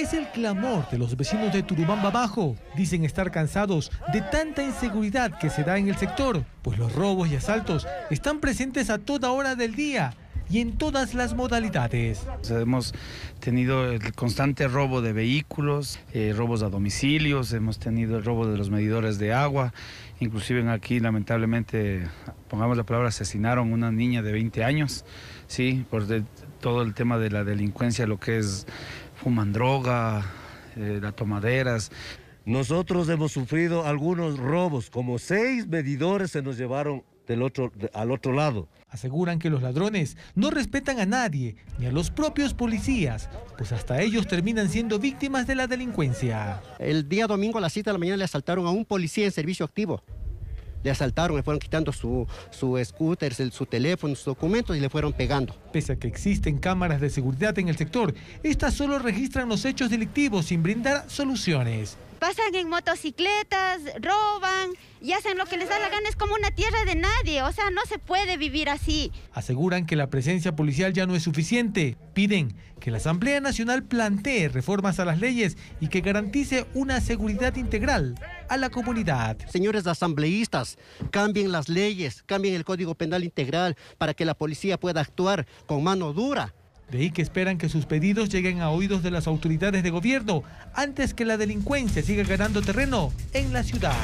Es el clamor de los vecinos de Turubamba Bajo. Dicen estar cansados de tanta inseguridad que se da en el sector, pues los robos y asaltos están presentes a toda hora del día y en todas las modalidades. Hemos tenido el constante robo de vehículos, eh, robos a domicilios, hemos tenido el robo de los medidores de agua, inclusive aquí lamentablemente, pongamos la palabra, asesinaron una niña de 20 años, sí, por todo el tema de la delincuencia, lo que es fuman droga, eh, las tomaderas. Nosotros hemos sufrido algunos robos, como seis medidores se nos llevaron del otro, al otro lado. Aseguran que los ladrones no respetan a nadie, ni a los propios policías, pues hasta ellos terminan siendo víctimas de la delincuencia. El día domingo a las 7 de la mañana le asaltaron a un policía en servicio activo le asaltaron, le fueron quitando su, su scooter, su teléfono, sus documentos y le fueron pegando. Pese a que existen cámaras de seguridad en el sector, estas solo registran los hechos delictivos sin brindar soluciones. Pasan en motocicletas, roban y hacen lo que les da la gana. Es como una tierra de nadie, o sea, no se puede vivir así. Aseguran que la presencia policial ya no es suficiente. Piden que la Asamblea Nacional plantee reformas a las leyes y que garantice una seguridad integral a la comunidad. Señores asambleístas, cambien las leyes, cambien el Código Penal Integral para que la policía pueda actuar con mano dura. De ahí que esperan que sus pedidos lleguen a oídos de las autoridades de gobierno antes que la delincuencia siga ganando terreno en la ciudad.